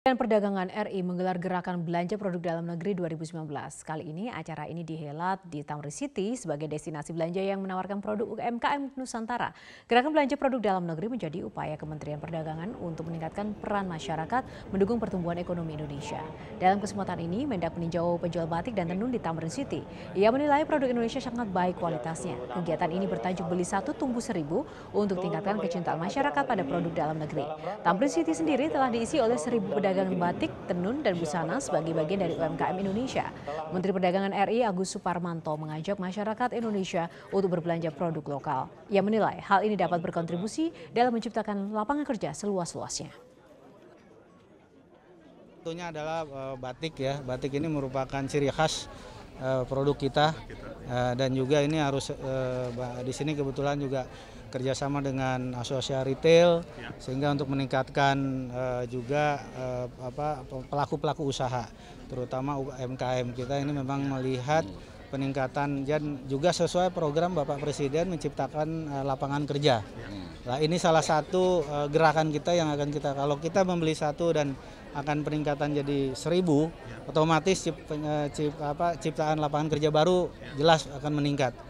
Dan Perdagangan RI menggelar gerakan belanja produk dalam negeri 2019. Kali ini acara ini dihelat di Tamri City sebagai destinasi belanja yang menawarkan produk UMKM Nusantara. Gerakan belanja produk dalam negeri menjadi upaya Kementerian Perdagangan untuk meningkatkan peran masyarakat mendukung pertumbuhan ekonomi Indonesia. Dalam kesempatan ini, Mendak meninjau penjual batik dan tenun di Tamri City. Ia menilai produk Indonesia sangat baik kualitasnya. Kegiatan ini bertajuk Beli Satu Tumbuh Seribu untuk tingkatkan kecintaan masyarakat pada produk dalam negeri. Tamri City sendiri telah diisi oleh seribu pedagang pedagang batik, tenun, dan busana sebagai bagian dari UMKM Indonesia. Menteri Perdagangan RI Agus Suparmanto mengajak masyarakat Indonesia untuk berbelanja produk lokal. Ia menilai hal ini dapat berkontribusi dalam menciptakan lapangan kerja seluas-luasnya. Tentunya adalah eh, batik ya. Batik ini merupakan ciri khas Eh, produk kita uh, dan juga ini harus uh, di sini kebetulan juga kerjasama dengan asosiasi retail sehingga untuk meningkatkan uh, juga uh, apa pelaku pelaku usaha terutama UMKM kita ini memang melihat peningkatan dan juga sesuai program Bapak Presiden menciptakan uh, lapangan kerja. Ya. Nah, ini salah satu uh, gerakan kita yang akan kita kalau kita membeli satu dan akan peningkatan jadi seribu, ya. otomatis cip, uh, eh, cip, apa, ciptaan lapangan kerja baru ya. jelas akan meningkat.